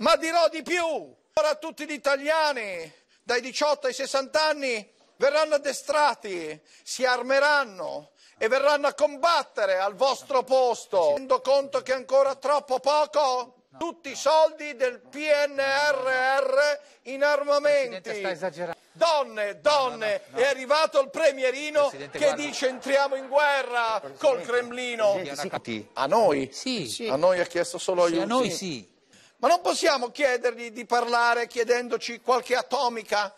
Ma dirò di più. Ora tutti gli italiani dai 18 ai 60 anni verranno addestrati, si armeranno e verranno a combattere al vostro posto. Rendo conto che ancora troppo poco? Tutti i soldi del PNRR in armamenti. Donne, donne, no, no, no. è arrivato il premierino Presidente, che guarda. dice entriamo in guerra col Cremlino. Presidente, sì. A noi? Sì. A noi ha chiesto solo sì, aiuto. A noi sì. Ma non possiamo chiedergli di parlare chiedendoci qualche atomica